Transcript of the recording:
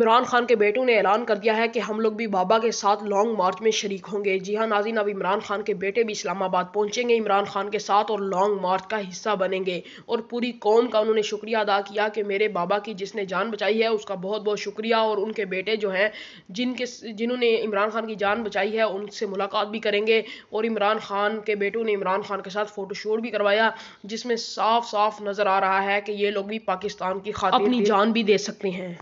इमरान खान के बेटों ने ऐलान कर दिया है कि हम लोग भी बाबा के साथ लॉन्ग मार्च में शरीक होंगे जी हाँ नाजिन अब इमरान खान के बेटे भी इस्लामाबाद पहुंचेंगे इमरान खान के साथ और लॉन्ग मार्च का हिस्सा बनेंगे और पूरी कौम का उन्होंने शुक्रिया अदा किया कि मेरे बाबा की जिसने जान बचाई है उसका बहुत बहुत शुक्रिया और उनके बेटे जो हैं जिनके जिन्होंने इमरान खान की जान बचाई है उनसे मुलाकात भी करेंगे और इमरान खान के बेटों ने इमरान खान के साथ फ़ोटोशूट भी करवाया जिसमें साफ साफ नज़र आ रहा है कि ये लोग भी पाकिस्तान की खातिर अपनी जान भी दे सकते हैं